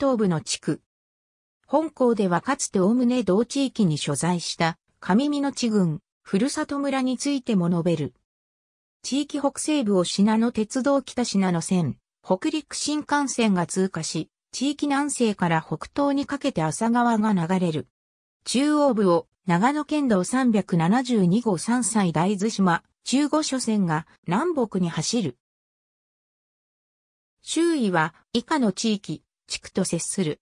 東部の地区。本校ではかつておおむね同地域に所在した上美の地群、ふるさと村についても述べる。地域北西部を品の鉄道北品の線、北陸新幹線が通過し、地域南西から北東にかけて浅川が流れる。中央部を長野県道372号3歳大津島、中五所線が南北に走る。周囲は以下の地域、地区と接する。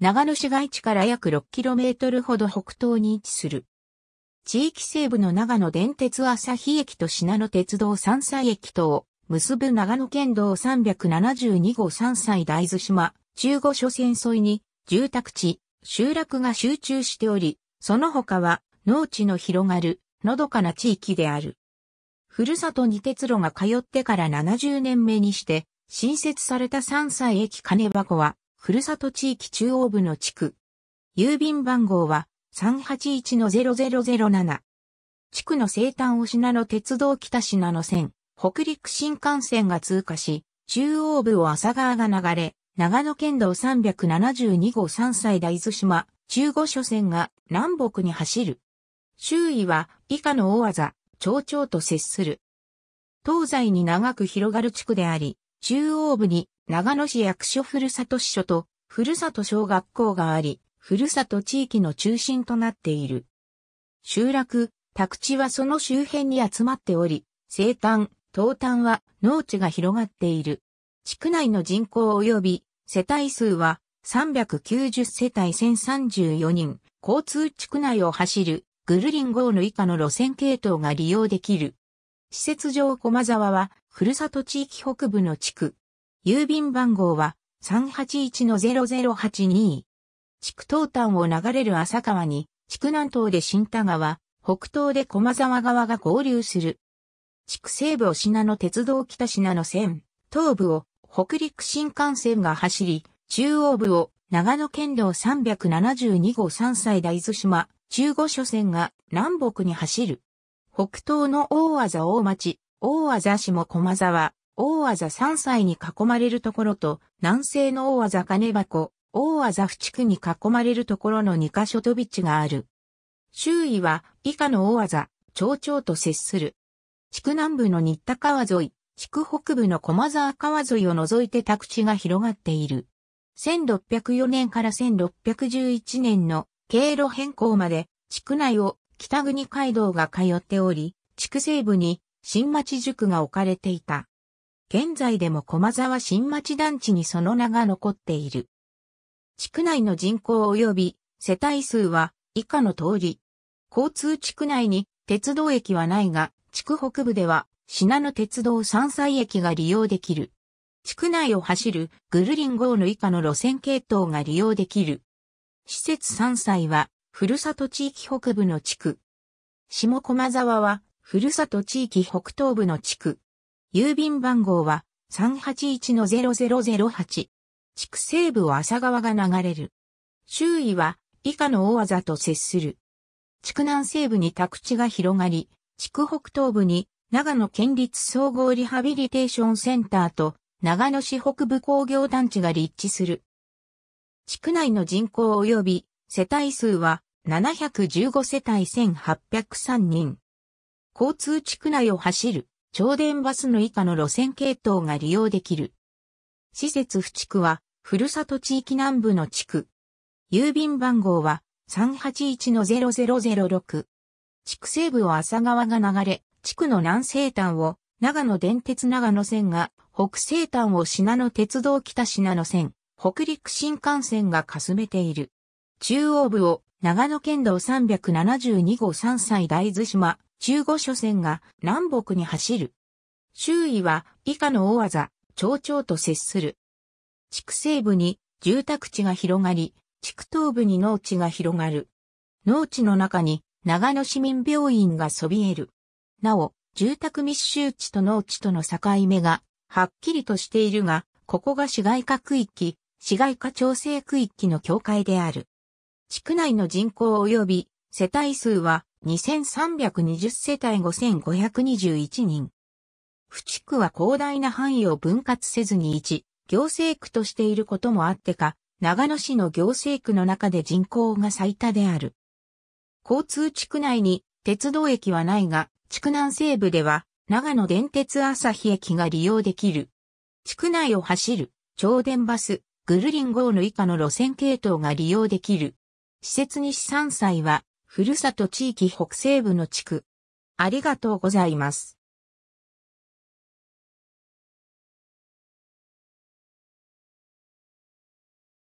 長野市街地から約 6km ほど北東に位置する。地域西部の長野電鉄朝日駅と信濃鉄道三歳駅とを結ぶ長野県道372号三歳大豆島中五所線沿いに住宅地、集落が集中しており、その他は農地の広がるのどかな地域である。ふるさとに鉄路が通ってから70年目にして新設された三歳駅金箱は、ふるさと地域中央部の地区。郵便番号は381-0007。地区の西端を品の鉄道北品の線、北陸新幹線が通過し、中央部を浅川が流れ、長野県道372号三歳大津島、中五所線が南北に走る。周囲は以下の大技、町長と接する。東西に長く広がる地区であり、中央部に長野市役所ふるさと支所とふるさと小学校があり、ふるさと地域の中心となっている。集落、宅地はその周辺に集まっており、西端、東端は農地が広がっている。地区内の人口及び世帯数は390世帯1034人、交通地区内を走るグルリン号の以下の路線系統が利用できる。施設上駒沢はふるさと地域北部の地区。郵便番号は381-0082。地区東端を流れる浅川に、地区南東で新田川、北東で駒沢川が合流する。地区西部を品の鉄道北品の線、東部を北陸新幹線が走り、中央部を長野県道372号3歳大津島、中五所線が南北に走る。北東の大技大町、大和座市も駒沢、大和座山歳に囲まれるところと、南西の大和座金箱、大和座府地区に囲まれるところの2カ所飛び地がある。周囲は以下の大和座、町長と接する。地区南部の新田川沿い、地区北部の駒沢川沿いを除いて宅地が広がっている。1604年から1611年の経路変更まで地区内を北国街道が通っており、地区西部に新町塾が置かれていた。現在でも駒沢新町団地にその名が残っている。地区内の人口及び世帯数は以下の通り。交通地区内に鉄道駅はないが、地区北部では品野鉄道山菜駅が利用できる。地区内を走るグルリン号の以下の路線系統が利用できる。施設山菜は、ふるさと地域北部の地区。下駒沢はふるさと地域北東部の地区。郵便番号は381-0008。地区西部を朝川が流れる。周囲は以下の大技と接する。地区南西部に宅地が広がり、地区北東部に長野県立総合リハビリテーションセンターと長野市北部工業団地が立地する。地区内の人口及び世帯数は715世帯1803人。交通地区内を走る、超電バスの以下の路線系統が利用できる。施設府地区は、ふるさと地域南部の地区。郵便番号は381-0006。地区西部を浅川が流れ、地区の南西端を長野電鉄長野線が、北西端を品野鉄道北品野線、北陸新幹線がかすめている。中央部を長野県道372号山歳、大豆島、中5初線が南北に走る。周囲は以下の大技、町長と接する。地区西部に住宅地が広がり、地区東部に農地が広がる。農地の中に長野市民病院がそびえる。なお、住宅密集地と農地との境目がはっきりとしているが、ここが市街化区域、市街化調整区域の境界である。地区内の人口及び世帯数は2320世帯5521人。府地区は広大な範囲を分割せずに1、行政区としていることもあってか、長野市の行政区の中で人口が最多である。交通地区内に鉄道駅はないが、地区南西部では長野電鉄朝日駅が利用できる。地区内を走る超電バス、グルリン号の以下の路線系統が利用できる。施設西山菜はふるさと地域北西部の地区。ありがとうございます。